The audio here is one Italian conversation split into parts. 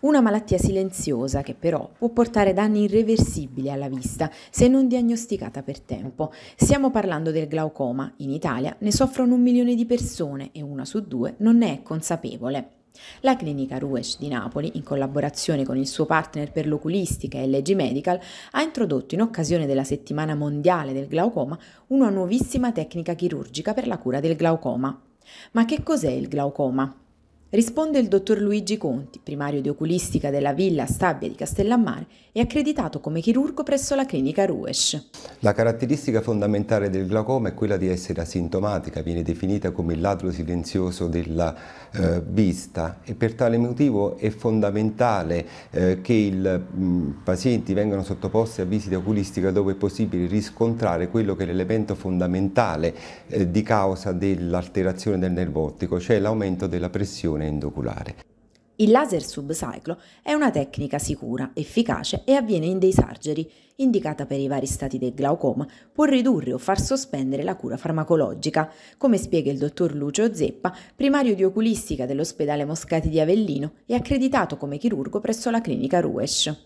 Una malattia silenziosa che però può portare danni irreversibili alla vista se non diagnosticata per tempo. Stiamo parlando del glaucoma. In Italia ne soffrono un milione di persone e una su due non ne è consapevole. La clinica Ruesch di Napoli, in collaborazione con il suo partner per l'oculistica e LG Medical, ha introdotto in occasione della settimana mondiale del glaucoma una nuovissima tecnica chirurgica per la cura del glaucoma. Ma che cos'è il glaucoma? Risponde il dottor Luigi Conti, primario di oculistica della Villa Stabia di Castellammare e accreditato come chirurgo presso la clinica Ruesch. La caratteristica fondamentale del glaucoma è quella di essere asintomatica, viene definita come il ladro silenzioso della eh, vista e per tale motivo è fondamentale eh, che i pazienti vengano sottoposti a visita oculistica dove è possibile riscontrare quello che è l'elemento fondamentale eh, di causa dell'alterazione del nervo ottico, cioè l'aumento della pressione endoculare. Il laser subcyclo è una tecnica sicura, efficace e avviene in dei sargeri, indicata per i vari stati del glaucoma, può ridurre o far sospendere la cura farmacologica, come spiega il dottor Lucio Zeppa, primario di oculistica dell'ospedale Moscati di Avellino e accreditato come chirurgo presso la clinica Ruesch.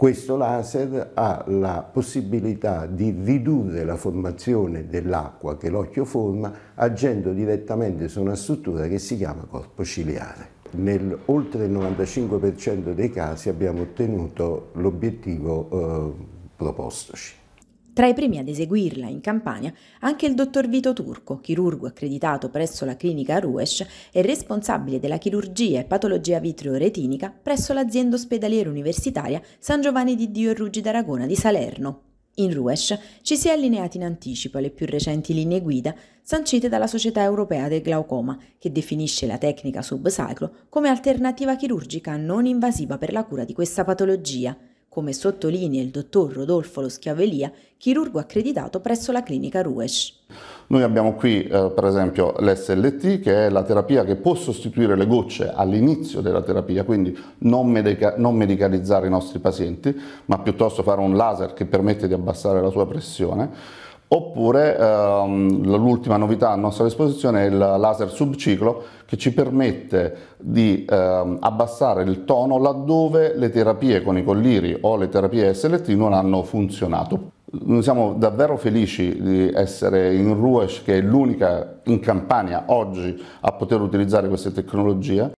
Questo laser ha la possibilità di ridurre la formazione dell'acqua che l'occhio forma agendo direttamente su una struttura che si chiama corpo ciliare. Nel oltre il 95% dei casi abbiamo ottenuto l'obiettivo eh, propostoci. Tra i primi ad eseguirla in Campania anche il dottor Vito Turco, chirurgo accreditato presso la clinica Ruesch e responsabile della chirurgia e patologia vitreo-retinica presso l'azienda ospedaliera universitaria San Giovanni di Dio e Ruggi d'Aragona di Salerno. In Ruesch ci si è allineati in anticipo alle più recenti linee guida sancite dalla Società Europea del Glaucoma, che definisce la tecnica subsacro come alternativa chirurgica non invasiva per la cura di questa patologia come sottolinea il dottor Rodolfo Lo Schiavelia, chirurgo accreditato presso la clinica Ruesch. Noi abbiamo qui eh, per esempio l'SLT che è la terapia che può sostituire le gocce all'inizio della terapia, quindi non, medica non, medicalizzare i nostri pazienti, ma piuttosto fare un laser che permette di abbassare la sua pressione. Oppure ehm, l'ultima novità a nostra disposizione è il laser subciclo che ci permette di ehm, abbassare il tono laddove le terapie con i colliri o le terapie SLT non hanno funzionato. Noi siamo davvero felici di essere in Ruesh, che è l'unica in Campania oggi a poter utilizzare queste tecnologie.